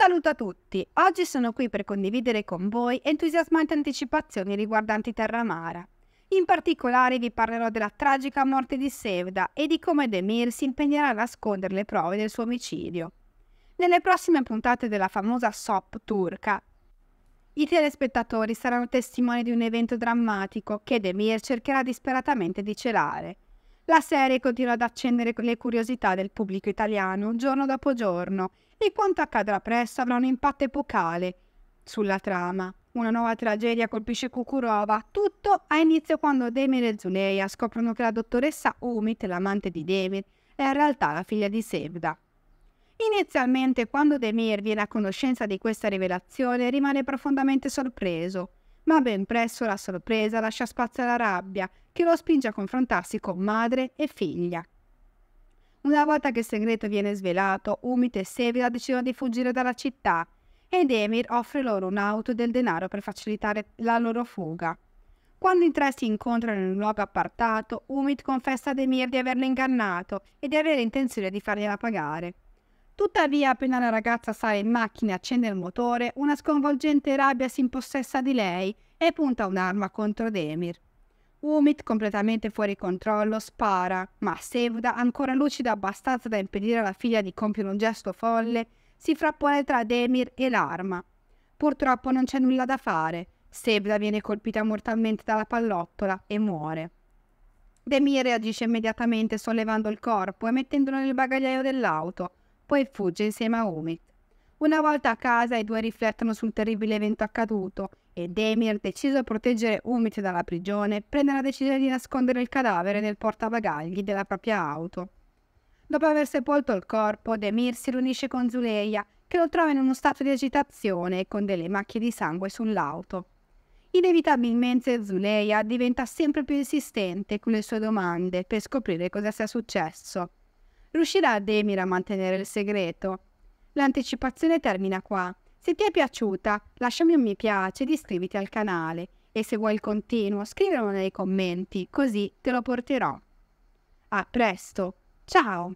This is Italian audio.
saluto a tutti! Oggi sono qui per condividere con voi entusiasmanti anticipazioni riguardanti Terra Mara. In particolare vi parlerò della tragica morte di Sevda e di come Demir si impegnerà a nascondere le prove del suo omicidio. Nelle prossime puntate della famosa SOP turca, i telespettatori saranno testimoni di un evento drammatico che Demir cercherà disperatamente di celare – la serie continua ad accendere le curiosità del pubblico italiano giorno dopo giorno e quanto accadrà presto avrà un impatto epocale sulla trama. Una nuova tragedia colpisce Kukurova. Tutto ha inizio quando Demir e Zuleia scoprono che la dottoressa Umit, l'amante di Demir, è in realtà la figlia di Sevda. Inizialmente, quando Demir viene a conoscenza di questa rivelazione, rimane profondamente sorpreso. Ma ben presto la sorpresa lascia spazio alla rabbia, che lo spinge a confrontarsi con madre e figlia. Una volta che il segreto viene svelato, Umit e Sevilla decidono di fuggire dalla città ed Emir offre loro un'auto e del denaro per facilitare la loro fuga. Quando i tre si incontrano in un luogo appartato, Umit confessa ad Emir di averlo ingannato e di avere intenzione di fargliela pagare. Tuttavia, appena la ragazza sale in macchina e accende il motore, una sconvolgente rabbia si impossessa di lei e punta un'arma contro Demir. Umit, completamente fuori controllo, spara, ma Sevda, ancora lucida abbastanza da impedire alla figlia di compiere un gesto folle, si frappone tra Demir e l'arma. Purtroppo non c'è nulla da fare. Sevda viene colpita mortalmente dalla pallottola e muore. Demir reagisce immediatamente sollevando il corpo e mettendolo nel bagagliaio dell'auto, poi fugge insieme a Umit. Una volta a casa i due riflettono sul terribile evento accaduto e Demir, deciso a proteggere Umit dalla prigione, prende la decisione di nascondere il cadavere nel portabagagli della propria auto. Dopo aver sepolto il corpo, Demir si riunisce con Zuleia, che lo trova in uno stato di agitazione e con delle macchie di sangue sull'auto. Inevitabilmente Zuleia diventa sempre più insistente con le sue domande per scoprire cosa sia successo. Riuscirà Demir a mantenere il segreto? L'anticipazione termina qua. Se ti è piaciuta, lasciami un mi piace ed iscriviti al canale. E se vuoi il continuo, scrivilo nei commenti, così te lo porterò. A presto, ciao!